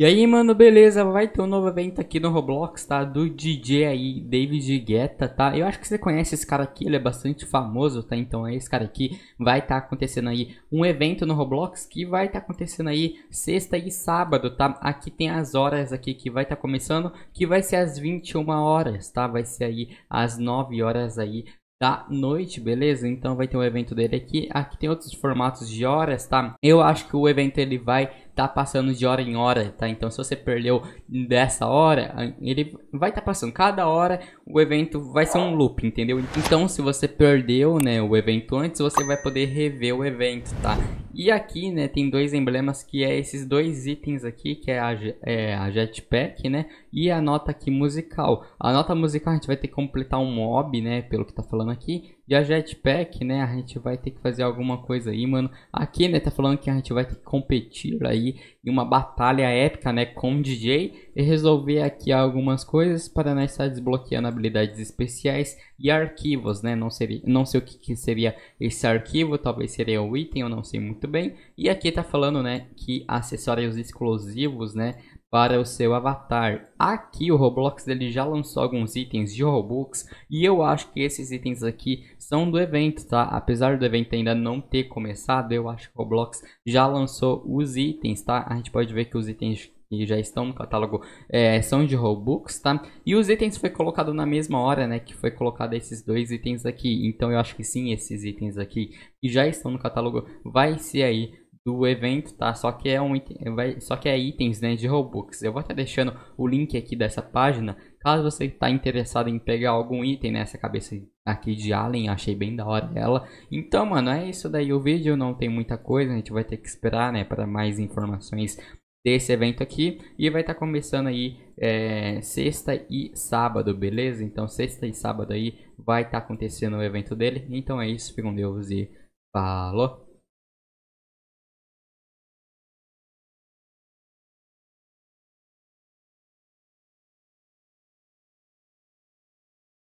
E aí, mano, beleza? Vai ter um novo evento aqui no Roblox, tá? Do DJ aí, David Guetta, tá? Eu acho que você conhece esse cara aqui, ele é bastante famoso, tá? Então é esse cara aqui. Vai estar tá acontecendo aí um evento no Roblox que vai estar tá acontecendo aí sexta e sábado, tá? Aqui tem as horas aqui que vai estar tá começando, que vai ser às 21 horas, tá? Vai ser aí às 9 horas aí da noite, beleza? Então vai ter um evento dele aqui. Aqui tem outros formatos de horas, tá? Eu acho que o evento ele vai tá passando de hora em hora, tá? Então, se você perdeu dessa hora, ele vai estar tá passando. Cada hora o evento vai ser um loop, entendeu? Então, se você perdeu, né, o evento antes, você vai poder rever o evento, tá? E aqui, né, tem dois emblemas que é esses dois itens aqui, que é a, é a jetpack, né, e a nota aqui musical. A nota musical a gente vai ter que completar um mob, né, pelo que tá falando aqui, e a Jetpack, né, a gente vai ter que fazer alguma coisa aí, mano. Aqui, né, tá falando que a gente vai ter que competir aí em uma batalha épica, né, com o DJ. E resolver aqui algumas coisas para nós né, estar desbloqueando habilidades especiais e arquivos, né. Não, seria, não sei o que, que seria esse arquivo, talvez seria o item, eu não sei muito bem. E aqui tá falando, né, que acessórios exclusivos, né, para o seu avatar. Aqui o Roblox dele já lançou alguns itens de Robux e eu acho que esses itens aqui são do evento, tá? Apesar do evento ainda não ter começado, eu acho que o Roblox já lançou os itens, tá? A gente pode ver que os itens que já estão no catálogo é, são de Robux, tá? E os itens foi colocado na mesma hora, né? Que foi colocado esses dois itens aqui. Então eu acho que sim, esses itens aqui que já estão no catálogo vai ser aí do evento, tá? Só que é um item, vai, só que é itens né, de Robux. Eu vou estar deixando o link aqui dessa página, caso você está interessado em pegar algum item nessa né? cabeça aqui de Alien, achei bem da hora ela. Então, mano, é isso daí o vídeo, não tem muita coisa, a gente vai ter que esperar, né, para mais informações desse evento aqui e vai estar tá começando aí é, sexta e sábado, beleza? Então sexta e sábado aí vai estar tá acontecendo o evento dele. Então é isso, fique com Deus e falou!